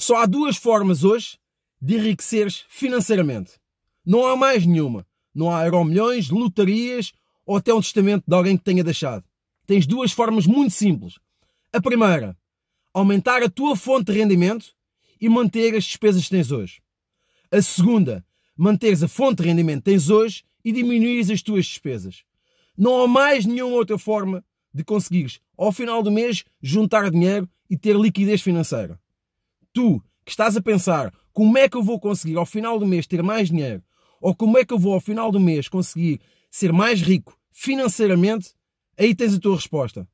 Só há duas formas hoje de enriqueceres financeiramente. Não há mais nenhuma. Não há aeromilhões, lotarias ou até um testamento de alguém que tenha deixado. Tens duas formas muito simples. A primeira, aumentar a tua fonte de rendimento e manter as despesas que tens hoje. A segunda, manteres a fonte de rendimento que tens hoje e diminuir as tuas despesas. Não há mais nenhuma outra forma de conseguires, ao final do mês, juntar dinheiro e ter liquidez financeira tu que estás a pensar como é que eu vou conseguir ao final do mês ter mais dinheiro ou como é que eu vou ao final do mês conseguir ser mais rico financeiramente, aí tens a tua resposta.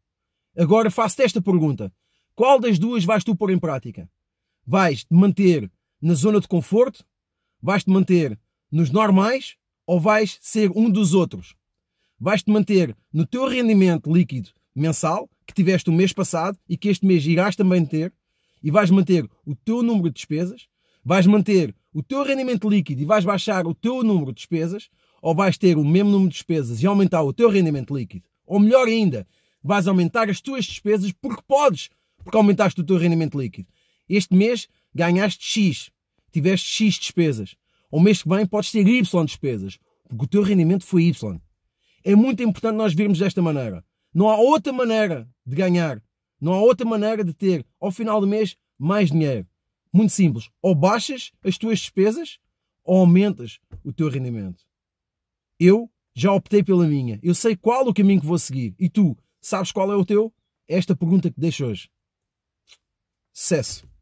Agora faço-te esta pergunta: qual das duas vais tu pôr em prática? Vais te manter na zona de conforto? Vais te manter nos normais? Ou vais ser um dos outros? Vais te manter no teu rendimento líquido mensal que tiveste o mês passado e que este mês irás também ter? e vais manter o teu número de despesas, vais manter o teu rendimento líquido e vais baixar o teu número de despesas, ou vais ter o mesmo número de despesas e aumentar o teu rendimento líquido. Ou melhor ainda, vais aumentar as tuas despesas porque podes, porque aumentaste o teu rendimento líquido. Este mês ganhaste X, tiveste X despesas. O mês que vem podes ter Y despesas, porque o teu rendimento foi Y. É muito importante nós virmos desta maneira. Não há outra maneira de ganhar não há outra maneira de ter, ao final do mês, mais dinheiro. Muito simples. Ou baixas as tuas despesas ou aumentas o teu rendimento. Eu já optei pela minha. Eu sei qual o caminho que vou seguir. E tu, sabes qual é o teu? Esta pergunta que deixo hoje. Sucesso!